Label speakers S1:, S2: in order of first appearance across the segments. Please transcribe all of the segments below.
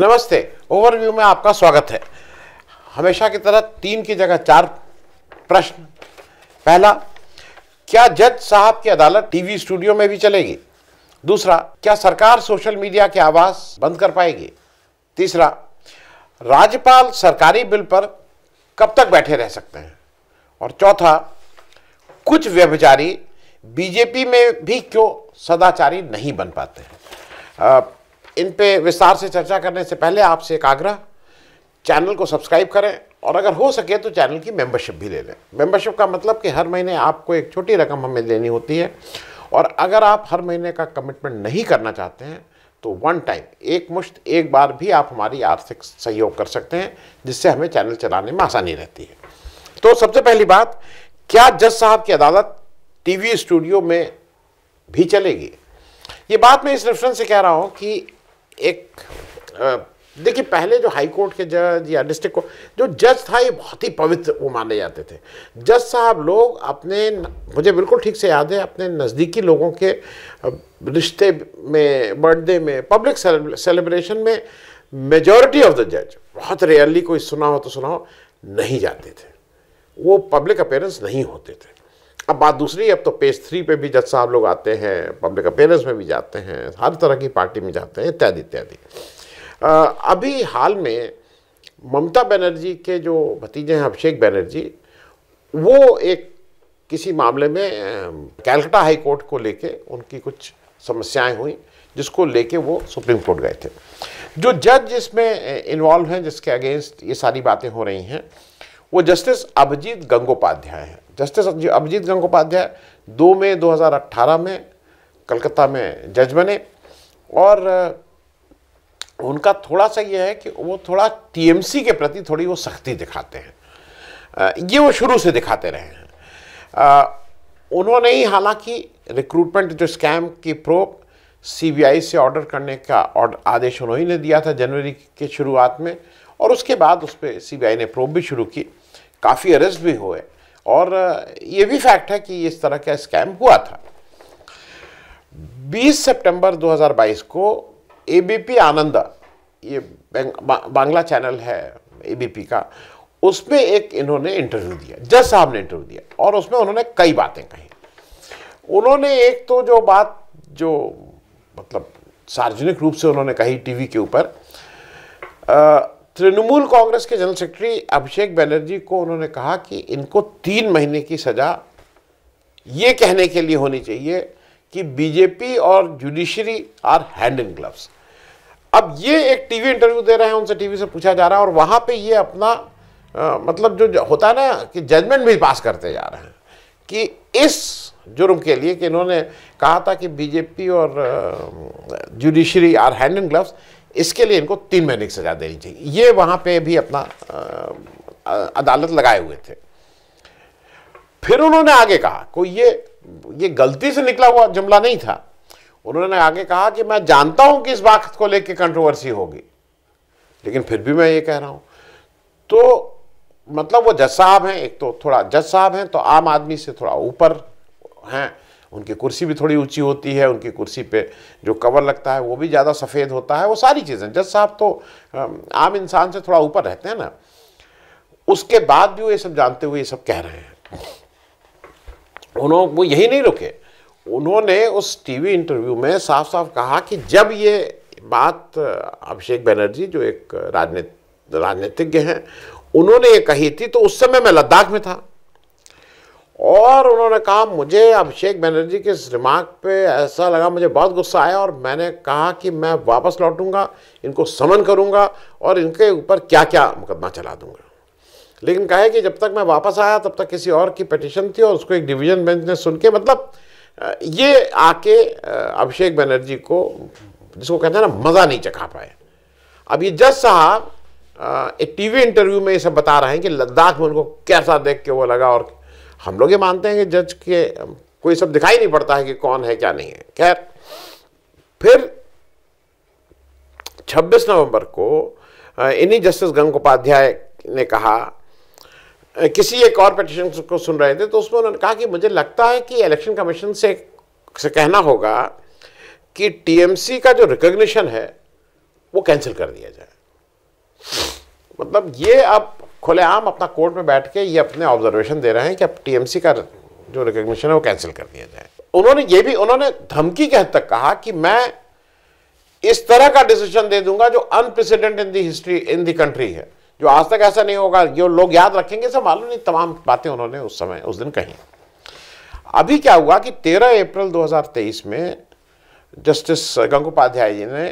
S1: नमस्ते ओवरव्यू में आपका स्वागत है हमेशा की तरह तीन की जगह चार प्रश्न पहला क्या जज साहब की अदालत टीवी स्टूडियो में भी चलेगी दूसरा क्या सरकार सोशल मीडिया की आवाज़ बंद कर पाएगी तीसरा राज्यपाल सरकारी बिल पर कब तक बैठे रह सकते हैं और चौथा कुछ व्यभिचारी बीजेपी में भी क्यों सदाचारी नहीं बन पाते हैं इन पे विस्तार से चर्चा करने से पहले आपसे एक आग्रह चैनल को सब्सक्राइब करें और अगर हो सके तो चैनल की मेंबरशिप भी ले लें मेंबरशिप का मतलब कि हर महीने आपको एक छोटी रकम हमें देनी होती है और अगर आप हर महीने का कमिटमेंट नहीं करना चाहते हैं तो वन टाइम एक मुश्त एक बार भी आप हमारी आर्थिक सहयोग कर सकते हैं जिससे हमें चैनल चलाने में आसानी रहती है तो सबसे पहली बात क्या जज साहब की अदालत टीवी स्टूडियो में भी चलेगी ये बात मैं इस रेफरेंस से कह रहा हूँ कि एक देखिए पहले जो हाई कोर्ट के जज या डिस्ट्रिक्ट कोर्ट जो जज था ये बहुत ही पवित्र वो माने जाते थे जज साहब लोग अपने मुझे बिल्कुल ठीक से याद है अपने नज़दीकी लोगों के रिश्ते में बर्थडे में पब्लिक सेलिब्रेशन में मेजॉरिटी ऑफ द जज बहुत रेयरली कोई सुना हो तो सुना हो नहीं जाते थे वो पब्लिक अपेयरेंस नहीं होते थे अब बात दूसरी अब तो पेज थ्री पे भी जज साहब लोग आते हैं पब्लिक अपेयरेंस में भी जाते हैं हर तरह की पार्टी में जाते हैं इत्यादि इत्यादि अभी हाल में ममता बनर्जी के जो भतीजे हैं अभिषेक बनर्जी वो एक किसी मामले में कैलकटा हाई कोर्ट को लेके उनकी कुछ समस्याएं हुई जिसको लेके वो सुप्रीम कोर्ट गए थे जो जज इसमें इन्वॉल्व हैं जिसके अगेंस्ट ये सारी बातें हो रही हैं वो जस्टिस अभिजीत गंगोपाध्याय हैं जस्टिस अभिजीत गंगोपाध्याय दो मई 2018 में कलकत्ता में जज बने और उनका थोड़ा सा ये है कि वो थोड़ा टीएमसी के प्रति थोड़ी वो सख्ती दिखाते हैं ये वो शुरू से दिखाते रहे हैं उन्होंने ही हालांकि रिक्रूटमेंट जो स्कैम की प्रोप सीबीआई से ऑर्डर करने का आदेश उन्होंने दिया था जनवरी के शुरुआत में और उसके बाद उस पर सी ने प्रोप भी शुरू की काफ़ी अरेस्ट भी हुए और ये भी फैक्ट है कि इस तरह का स्कैम हुआ था 20 सितंबर 2022 को एबीपी आनंदा ये बांग्ला चैनल है एबीपी का उसमें एक इन्होंने इंटरव्यू दिया जज साहब ने इंटरव्यू दिया और उसमें उन्होंने कई बातें कही उन्होंने एक तो जो बात जो मतलब सार्वजनिक रूप से उन्होंने कही टीवी के ऊपर तृणमूल कांग्रेस के जनरल सेक्रेटरी अभिषेक बैनर्जी को उन्होंने कहा कि इनको तीन महीने की सज़ा ये कहने के लिए होनी चाहिए कि बीजेपी और judiciary are hand in gloves अब ये एक टीवी इंटरव्यू दे रहे हैं उनसे टीवी से पूछा जा रहा है और वहाँ पे ये अपना आ, मतलब जो होता है ना कि जजमेंट भी पास करते जा रहे हैं कि इस जुर्म के लिए कि इन्होंने कहा था कि बीजेपी और judiciary are hand in gloves इसके लिए इनको तीन महीने की सजा देनी चाहिए ये वहां पे भी अपना आ, अदालत लगाए हुए थे फिर उन्होंने आगे कहा कोई ये ये गलती से निकला हुआ जुमला नहीं था उन्होंने आगे कहा कि मैं जानता हूं कि इस बात को लेकर कंट्रोवर्सी होगी लेकिन फिर भी मैं ये कह रहा हूं तो मतलब वो जज साहब हैं एक तो थोड़ा जज साहब हैं तो आम आदमी से थोड़ा ऊपर हैं उनकी कुर्सी भी थोड़ी ऊंची होती है उनकी कुर्सी पे जो कवर लगता है वो भी ज़्यादा सफ़ेद होता है वो सारी चीज़ें जज साहब तो आम इंसान से थोड़ा ऊपर रहते हैं ना उसके बाद भी वो ये सब जानते हुए ये सब कह रहे हैं उन्होंने वो यही नहीं रुके उन्होंने उस टीवी इंटरव्यू में साफ साफ कहा कि जब ये बात अभिषेक बनर्जी जो एक राजनीत राजनीतिज्ञ हैं उन्होंने ये कही थी तो उस समय मैं लद्दाख में था और उन्होंने कहा मुझे अभिषेक बनर्जी के इस रिमार्क पे ऐसा लगा मुझे बहुत गुस्सा आया और मैंने कहा कि मैं वापस लौटूंगा इनको समन करूंगा और इनके ऊपर क्या क्या मुकदमा चला दूंगा लेकिन कहे कि जब तक मैं वापस आया तब तक किसी और की पटिशन थी और उसको एक डिवीजन बेंच ने सुन के मतलब ये आके अभिषेक बनर्जी को जिसको कहते हैं ना मज़ा नहीं चखा पाए अब ये जज साहब एक टीवी इंटरव्यू में ये सब बता रहे हैं कि लद्दाख में उनको कैसा देख के वो लगा और हम लोग ये मानते हैं कि जज के कोई सब दिखाई नहीं पड़ता है कि कौन है क्या नहीं है खैर फिर 26 नवंबर को इन्हीं जस्टिस गंगोपाध्याय ने कहा किसी एक और पिटिशन को सुन रहे थे तो उसमें उन्होंने कहा कि मुझे लगता है कि इलेक्शन कमीशन से से कहना होगा कि टीएमसी का जो रिकॉग्निशन है वो कैंसिल कर दिया जाए मतलब ये अब खुलेआम अपना कोर्ट में बैठ के ये अपने ऑब्जर्वेशन दे रहे हैं कि अब टीएमसी का जो रिकग्निशन है वो कैंसिल कर दिया जाए उन्होंने ये भी उन्होंने धमकी के हद तक कहा कि मैं इस तरह का डिसीजन दे दूंगा जो अनप्रेसिडेंट इन दिस्ट्री इन दी कंट्री है जो आज तक ऐसा नहीं होगा जो लोग याद रखेंगे सब मालूम नहीं तमाम बातें उन्होंने उस समय उस दिन कही अभी क्या हुआ कि 13 अप्रैल 2023 में जस्टिस गंगोपाध्याय जी ने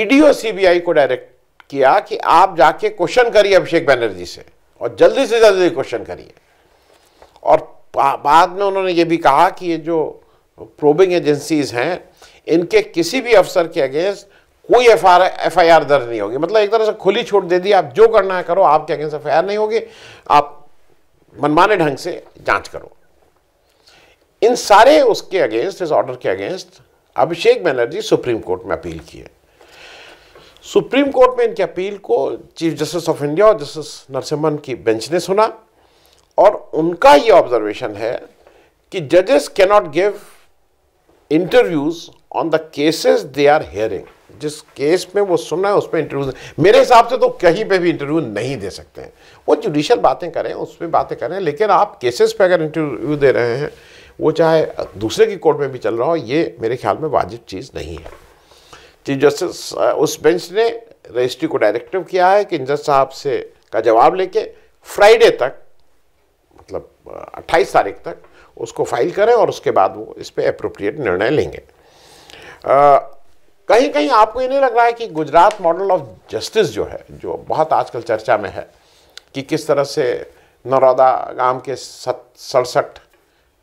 S1: ईडी और सीबीआई को डायरेक्ट किया कि आप जाके क्वेश्चन करिए अभिषेक बैनर्जी से और जल्दी से जल्दी क्वेश्चन करिए और बाद में उन्होंने ये भी कहा कि ये जो प्रोबिंग एजेंसीज हैं इनके किसी भी अफसर के अगेंस्ट कोई F R F I R दर्ज नहीं होगी मतलब एक तरह से खुली छूट दे दी आप जो करना है करो आपके अगेंस्ट एफ आई आर नहीं होगी आप मनमाने ढंग से जांच करो इन सारे उसके अगेंस्ट इस ऑर्डर के against Abhishek Banerjee Supreme Court में अपील किए सुप्रीम कोर्ट में इनकी अपील को चीफ जस्टिस ऑफ इंडिया और जस्टिस नरसिम्हन की बेंच ने सुना और उनका ये ऑब्जर्वेशन है कि जजेस not give interviews on the cases they are hearing जिस केस में वो सुन रहे हैं उसमें इंटरव्यू मेरे हिसाब से तो कहीं पे भी इंटरव्यू नहीं दे सकते हैं वो जुडिशल बातें करें उसमें बातें करें लेकिन आप केसेस पे अगर इंटरव्यू दे रहे हैं वो चाहे दूसरे की कोर्ट में भी चल रहा हो ये मेरे ख्याल में वाजिब चीज़ नहीं है चीफ जस्टिस उस बेंच ने रजिस्ट्री को डायरेक्टिव किया है कि जज साहब से का जवाब लेके फ्राइडे तक मतलब 28 तारीख तक उसको फाइल करें और उसके बाद वो इस पर अप्रोप्रिएट निर्णय लेंगे कहीं कहीं आपको ये नहीं लग रहा है कि गुजरात मॉडल ऑफ जस्टिस जो है जो बहुत आजकल चर्चा में है कि किस तरह से नरौदा गांव के सत सड़सठ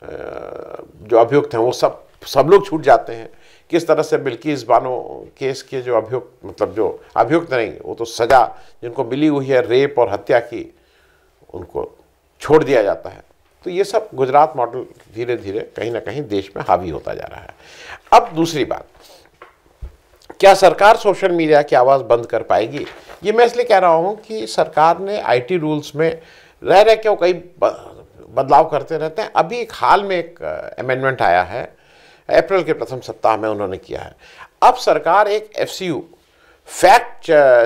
S1: जो अभियुक्त हैं वो सब सब लोग छूट जाते हैं किस तरह से इस बानो केस के जो अभियुक्त मतलब जो अभियुक्त नहीं वो तो सज़ा जिनको मिली हुई है रेप और हत्या की उनको छोड़ दिया जाता है तो ये सब गुजरात मॉडल धीरे धीरे कहीं ना कहीं देश में हावी होता जा रहा है अब दूसरी बात क्या सरकार सोशल मीडिया की आवाज़ बंद कर पाएगी ये मैं इसलिए कह रहा हूँ कि सरकार ने आई रूल्स में रह रहे के वो कई बदलाव करते रहते हैं अभी एक हाल में एक अमेंडमेंट आया है अप्रैल के प्रथम सप्ताह में उन्होंने किया है अब सरकार एक एफ फैक्ट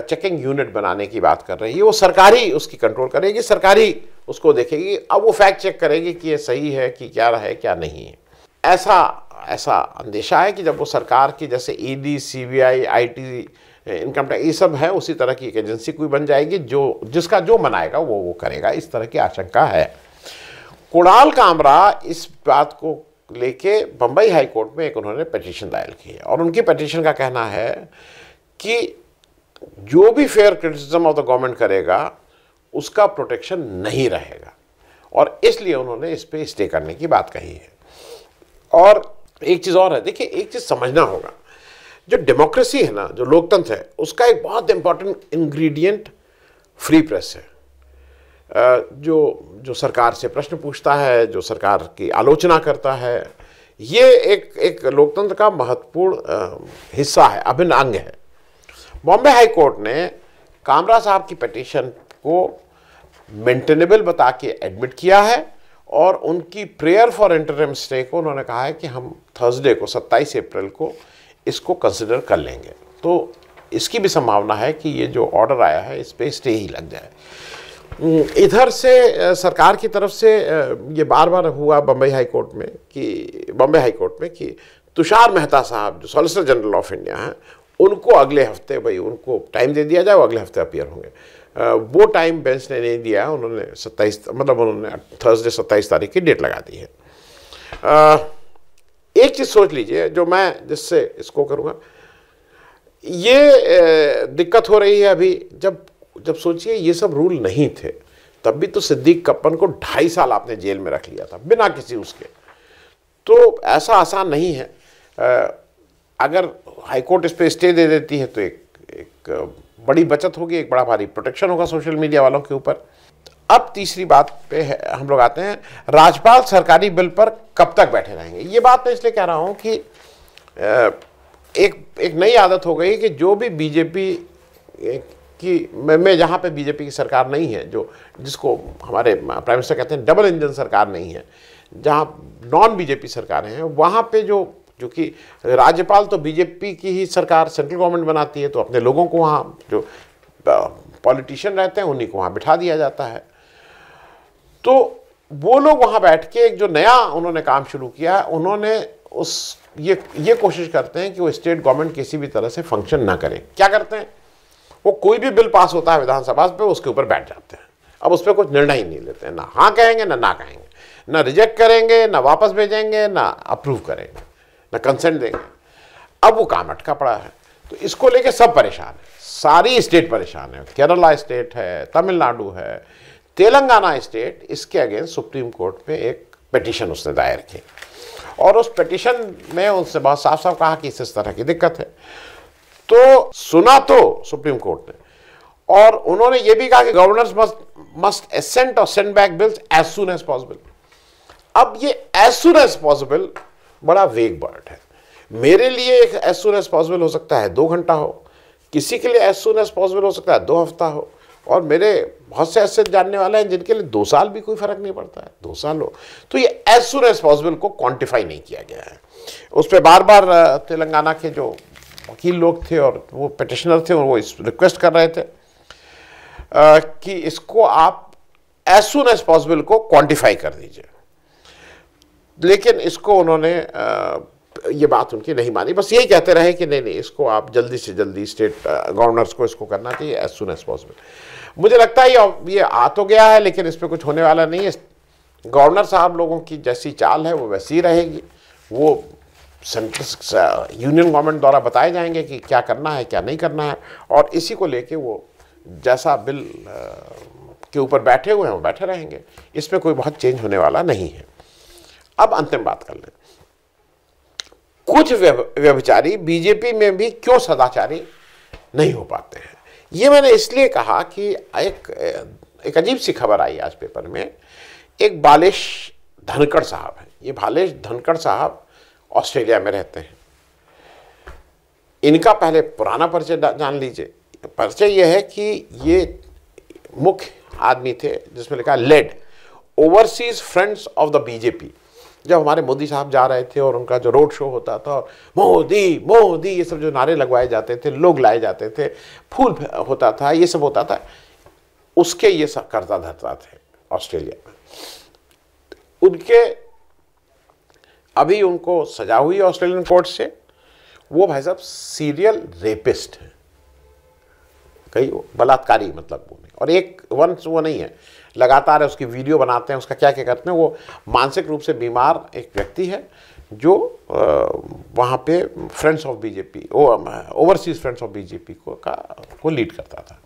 S1: चेकिंग यूनिट बनाने की बात कर रही है वो सरकारी उसकी कंट्रोल करेगी सरकारी उसको देखेगी अब वो फैक्ट चेक करेगी कि ये सही है कि क्या है क्या नहीं है ऐसा ऐसा अंदेशा है कि जब वो सरकार की जैसे ED CBI IT income tax ये सब है उसी तरह की एक एजेंसी कोई बन जाएगी जो जिसका जो मनाएगा वो वो करेगा इस तरह की आशंका है कुणाल कामरा इस बात को लेके बम्बई हाई कोर्ट में एक उन्होंने पटिशन दायर की है और उनकी पटिशन का कहना है कि जो भी fair criticism of the government करेगा उसका प्रोटेक्शन नहीं रहेगा और इसलिए उन्होंने इस पर स्टे करने की बात कही है और एक चीज़ और है देखिए एक चीज़ समझना होगा जो डेमोक्रेसी है ना जो लोकतंत्र है उसका एक बहुत इंपॉर्टेंट इंग्रेडिएंट फ्री प्रेस है जो जो सरकार से प्रश्न पूछता है जो सरकार की आलोचना करता है ये एक एक लोकतंत्र का महत्वपूर्ण हिस्सा है अभिन्न अंग है बॉम्बे हाई कोर्ट ने कामरा साहब की पटिशन को मेंटेनेबल बता के एडमिट किया है और उनकी प्रेयर फॉर इंटरम स्टे को उन्होंने कहा है कि हम थर्सडे को 27 अप्रैल को इसको कंसिडर कर लेंगे तो इसकी भी संभावना है कि ये जो ऑर्डर आया है इस पर स्टे ही लग जाए हम्म, इधर से सरकार की तरफ से ये बार बार हुआ बम्बई हाई कोर्ट में कि बम्बे हाई कोर्ट में कि तुषार मेहता साहब जो सॉलिसिटर जनरल ऑफ इंडिया हैं उनको अगले हफ्ते भाई उनको टाइम दे दिया जाए वो अगले हफ्ते अपियर होंगे वो टाइम बेंच ने नहीं दिया उन्होंने सत्ताईस मतलब उन्होंने थर्सडे सत्ताईस तारीख की डेट लगा दी है एक चीज़ सोच लीजिए जो मैं जिससे इसको करूँगा ये दिक्कत हो रही है अभी जब जब सोचिए ये सब रूल नहीं थे तब भी तो सिद्दीक कप्पन को ढाई साल आपने जेल में रख लिया था बिना किसी उसके तो ऐसा आसान नहीं है अगर हाईकोर्ट इस पर स्टे दे देती है तो एक एक बड़ी बचत होगी एक बड़ा भारी प्रोटेक्शन होगा सोशल मीडिया वालों के ऊपर अब तीसरी बात पे है, हम लोग आते हैं राज्यपाल सरकारी बिल पर कब तक बैठे रहेंगे ये बात मैं इसलिए कह रहा हूँ कि एक एक नई आदत हो गई कि जो भी बीजेपी कि मैं, मैं यहाँ पे बीजेपी की सरकार नहीं है जो जिसको हमारे प्राइम मिनिस्टर कहते हैं डबल इंजन सरकार नहीं है जहाँ नॉन बीजेपी सरकारें हैं वहाँ पे जो जो कि राज्यपाल तो बीजेपी की ही सरकार सेंट्रल गवर्नमेंट बनाती है तो अपने लोगों को वहाँ जो पॉलिटिशियन रहते हैं उन्हीं को वहाँ बिठा दिया जाता है तो वो लोग वहाँ बैठ के एक जो नया उन्होंने काम शुरू किया उन्होंने उस ये ये कोशिश करते हैं कि वो स्टेट गवर्नमेंट किसी भी तरह से फंक्शन ना करें क्या करते हैं वो कोई भी बिल पास होता है विधानसभा पे उसके ऊपर बैठ जाते हैं अब उस पर कुछ निर्णय ही नहीं लेते हैं ना हाँ कहेंगे ना ना कहेंगे ना रिजेक्ट करेंगे ना वापस भेजेंगे ना अप्रूव करेंगे ना कंसेंट देंगे अब वो काम अटका पड़ा है तो इसको लेके सब परेशान है सारी स्टेट परेशान है केरला स्टेट है तमिलनाडु है तेलंगाना स्टेट इसके अगेंस्ट सुप्रीम कोर्ट में एक पटिशन उसने दायर की और उस पटिशन में उनसे बहुत साफ साफ कहा कि इस तरह की दिक्कत है तो सुना तो सुप्रीम कोर्ट ने और उन्होंने ये भी कहा कि गवर्नर्स मस्ट मस्ट एसेंट और send back bills as soon as possible अब ये एज सुन एज पॉसिबल बड़ा वेग बर्ड है मेरे लिए एक एज सुन एज पॉसिबल हो सकता है दो घंटा हो किसी के लिए एज सुन एज पॉसिबल हो सकता है दो हफ्ता हो और मेरे बहुत से ऐसे जानने वाले हैं जिनके लिए दो साल भी कोई फर्क नहीं पड़ता है दो साल हो तो ये एज सुन एज पॉसिबल को क्वान्टिफाई नहीं किया गया है उस पर बार बार तेलंगाना के जो वकील लोग थे और वो पटिशनर थे और वो इस रिक्वेस्ट कर रहे थे आ, कि इसको आप एज सुन एज पॉसिबल को क्वांटिफाई कर दीजिए लेकिन इसको उन्होंने आ, ये बात उनकी नहीं मानी बस यही कहते रहे कि नहीं नहीं इसको आप जल्दी से जल्दी स्टेट गवर्नर्स को इसको करना चाहिए एज सुन एज पॉसिबल मुझे लगता है ये ये आ तो गया है लेकिन इस पर कुछ होने वाला नहीं है गवर्नर साहब लोगों की जैसी चाल है वो वैसी रहेगी वो सेंट्रल यूनियन गवर्नमेंट द्वारा बताए जाएंगे कि क्या करना है क्या नहीं करना है और इसी को लेके वो जैसा बिल uh, के ऊपर बैठे हुए हैं वो बैठे रहेंगे इसमें कोई बहुत चेंज होने वाला नहीं है अब अंतिम बात कर लें कुछ व्यभिचारी बीजेपी में भी क्यों सदाचारी नहीं हो पाते हैं ये मैंने इसलिए कहा कि एक एक अजीब सी खबर आई आज पेपर में एक बालेश धनखड़ साहब हैं ये बालेश धनखड़ साहब ऑस्ट्रेलिया में रहते हैं इनका पहले पुराना परिचय जान लीजिए तो परिचय यह है कि ये मुख्य आदमी थे जिसमें लिखा led overseas friends of the BJP जब हमारे मोदी साहब जा रहे थे और उनका जो रोड शो होता था मोदी मोदी ये सब जो नारे लगवाए जाते थे लोग लाए जाते थे फूल होता था ये सब होता था उसके ये सब कर्जा धरता थे ऑस्ट्रेलिया में उनके अभी उनको सजा हुई है ऑस्ट्रेलियन कोर्ट से वो भाई साहब सीरियल रेपिस्ट हैं कई बलात्कारी मतलब वो नहीं और एक वंस वो नहीं है लगातार है उसकी वीडियो बनाते हैं उसका क्या क्या करते हैं वो मानसिक रूप से बीमार एक व्यक्ति है जो वहाँ पे friends of BJP overseas friends of BJP को का को लीड करता था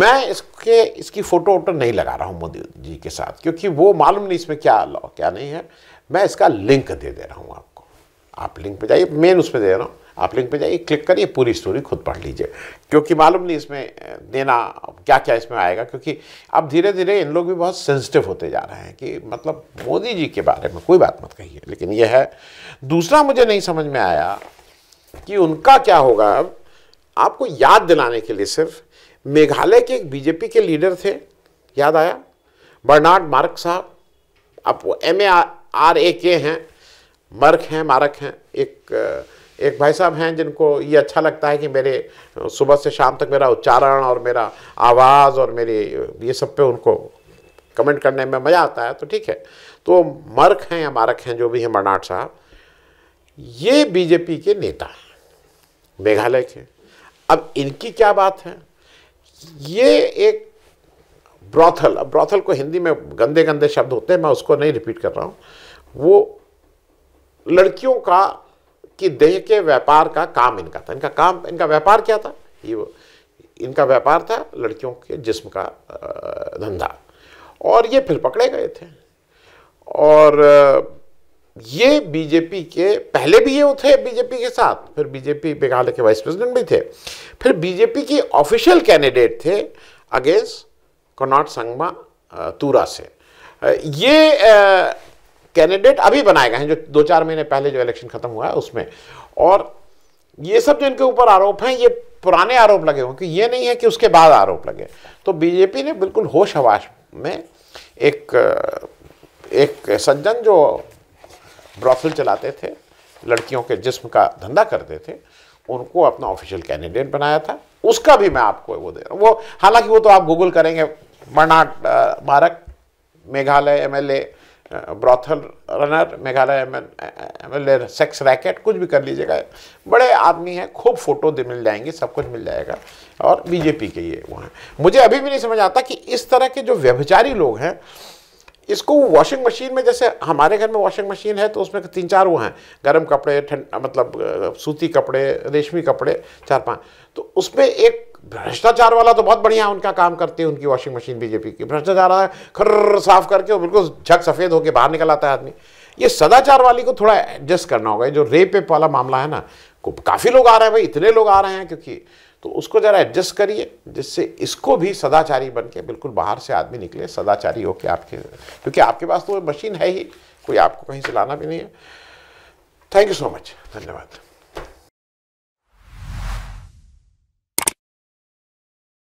S1: मैं इसके इसकी फ़ोटो वोटो नहीं लगा रहा हूँ मोदी जी के साथ क्योंकि वो मालूम नहीं इसमें क्या लॉ क्या नहीं है मैं इसका लिंक दे दे रहा हूँ आपको आप लिंक पे जाइए मेन उस पर दे रहा हूँ आप लिंक पे जाइए क्लिक करिए पूरी स्टोरी खुद पढ़ लीजिए क्योंकि मालूम नहीं इसमें देना क्या क्या इसमें आएगा क्योंकि अब धीरे धीरे इन लोग भी बहुत सेंसिटिव होते जा रहे हैं कि मतलब मोदी जी के बारे में कोई बात मत कहिए लेकिन यह है दूसरा मुझे नहीं समझ में आया कि उनका क्या होगा अब आपको याद दिलाने के लिए सिर्फ मेघालय के एक बीजेपी के लीडर थे याद आया बर्नार्ड मार्क साहब अब वो एम ए आर ए के हैं मर्क हैं मारक हैं एक एक भाई साहब हैं जिनको ये अच्छा लगता है कि मेरे सुबह से शाम तक मेरा उच्चारण और मेरा आवाज़ और मेरी ये सब पे उनको कमेंट करने में मज़ा आता है तो ठीक है तो मर्क हैं या मारक हैं जो भी हैं मरनाट साहब ये बीजेपी के नेता हैं मेघालय के अब इनकी क्या बात है ये एक ब्रॉथल अब ब्रॉथल को हिंदी में गंदे गंदे शब्द होते हैं मैं उसको नहीं रिपीट कर रहा हूँ वो लड़कियों का कि देह के व्यापार का काम इनका था इनका काम इनका व्यापार क्या था ये इनका व्यापार था लड़कियों के जिस्म का धंधा और ये फिर पकड़े गए थे और ये बीजेपी के पहले भी ये थे बीजेपी के साथ फिर बीजेपी मेघालय के वाइस प्रेसिडेंट भी थे फिर बीजेपी के ऑफिशियल कैंडिडेट थे अगेंस्ट कॉनॉट संगमा तूरा से ये कैंडिडेट अभी बनाए गए हैं जो दो चार महीने पहले जो इलेक्शन खत्म हुआ है उसमें और ये सब जो इनके ऊपर आरोप हैं ये पुराने आरोप लगे हुए ये नहीं है कि उसके बाद आरोप लगे तो बीजेपी ने बिल्कुल होश हवाश में एक एक सज्जन जो ब्रॉफिल चलाते थे लड़कियों के जिस्म का धंधा करते थे उनको अपना ऑफिशियल कैंडिडेट बनाया था उसका भी मैं आपको वो दे रहा हूँ वो हालांकि वो तो आप गूगल करेंगे मरनाट मारक Meghalaya M A brothel runner Meghalaya M L sex racket कुछ भी कर लीजिएगा बड़े आदमी हैं खूब फोटो मिल जाएंगे सब कुछ मिल जाएगा और बीजेपी के ये वो हैं मुझे अभी भी नहीं समझ आता कि इस तरह के जो व्यभिचारी लोग हैं इसको वॉशिंग मशीन में जैसे हमारे घर में वॉशिंग मशीन है तो उसमें तीन चार वो हैं गर्म कपड़े ठंड मतलब सूती कपड़े रेशमी कपड़े चार पाँच तो उसमें एक भ्रष्टाचार वाला तो बहुत बढ़िया उनका काम करती है उनकी वॉशिंग मशीन बीजेपी की भ्रष्टाचार वाला खर साफ करके बिल्कुल झक सफ़ेद होकर बाहर निकल आता है आदमी ये सदाचार वाली को थोड़ा एडजस्ट करना होगा जो रेप वाला मामला है ना काफ़ी लोग आ रहे हैं भाई इतने लोग आ रहे हैं क्योंकि तो उसको ज़रा एडजस्ट करिए जिससे इसको भी सदाचारी बन के बिल्कुल बाहर से आदमी निकले सदाचारी होके आपके क्योंकि आपके पास तो मशीन है ही कोई आपको कहीं से लाना भी नहीं है थैंक यू सो मच धन्यवाद